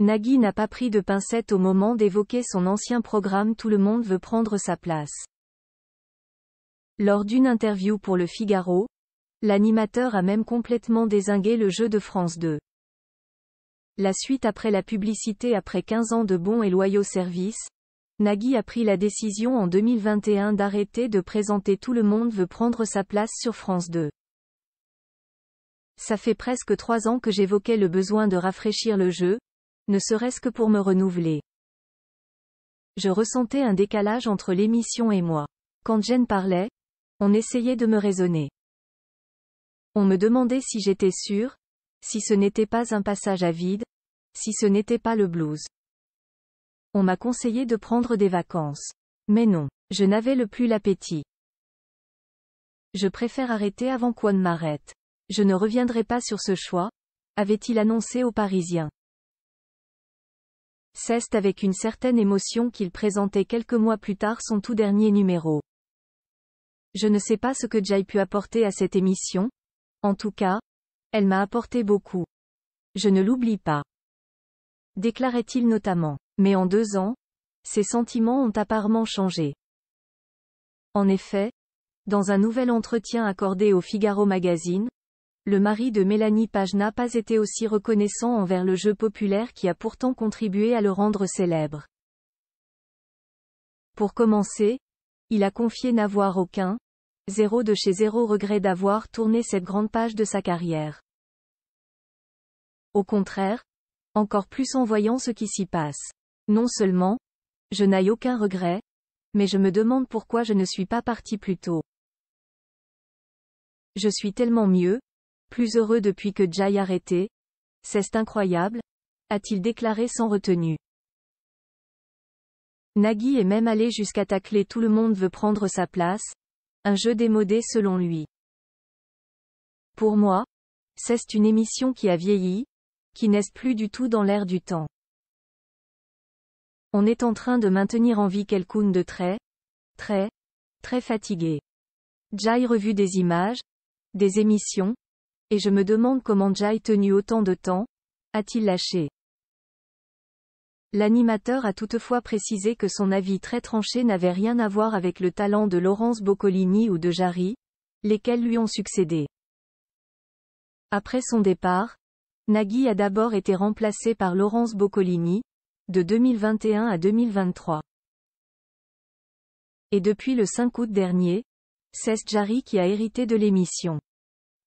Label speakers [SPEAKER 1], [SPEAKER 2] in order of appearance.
[SPEAKER 1] Nagui n'a pas pris de pincette au moment d'évoquer son ancien programme Tout le monde veut prendre sa place. Lors d'une interview pour le Figaro, l'animateur a même complètement désingué le jeu de France 2. La suite après la publicité après 15 ans de bons et loyaux services, Nagui a pris la décision en 2021 d'arrêter de présenter Tout le monde veut prendre sa place sur France 2. Ça fait presque trois ans que j'évoquais le besoin de rafraîchir le jeu, ne serait-ce que pour me renouveler. Je ressentais un décalage entre l'émission et moi. Quand Jen parlait, on essayait de me raisonner. On me demandait si j'étais sûr, si ce n'était pas un passage à vide, si ce n'était pas le blues. On m'a conseillé de prendre des vacances. Mais non, je n'avais le plus l'appétit. Je préfère arrêter avant qu'on ne m'arrête. Je ne reviendrai pas sur ce choix, avait-il annoncé aux Parisiens. Ceste avec une certaine émotion qu'il présentait quelques mois plus tard son tout dernier numéro. Je ne sais pas ce que Jai pu apporter à cette émission. En tout cas, elle m'a apporté beaucoup. Je ne l'oublie pas. Déclarait-il notamment. Mais en deux ans, ses sentiments ont apparemment changé. En effet, dans un nouvel entretien accordé au Figaro Magazine, le mari de Mélanie Page n'a pas été aussi reconnaissant envers le jeu populaire qui a pourtant contribué à le rendre célèbre. Pour commencer, il a confié n'avoir aucun, zéro de chez zéro regret d'avoir tourné cette grande page de sa carrière. Au contraire, encore plus en voyant ce qui s'y passe. Non seulement, je n'ai aucun regret, mais je me demande pourquoi je ne suis pas parti plus tôt. Je suis tellement mieux, plus heureux depuis que Jai arrêté. C'est incroyable a-t-il déclaré sans retenue. Nagui est même allé jusqu'à tacler Tout le monde veut prendre sa place, un jeu démodé selon lui. Pour moi, c'est une émission qui a vieilli, qui n'est plus du tout dans l'air du temps. On est en train de maintenir en vie quelqu'un de très, très, très fatigué. Jai revu des images, des émissions, et je me demande comment Jai tenu autant de temps A-t-il lâché L'animateur a toutefois précisé que son avis très tranché n'avait rien à voir avec le talent de Laurence Boccolini ou de Jarry, lesquels lui ont succédé. Après son départ, Nagui a d'abord été remplacé par Laurence Boccolini, de 2021 à 2023. Et depuis le 5 août dernier, c'est Jarry qui a hérité de l'émission.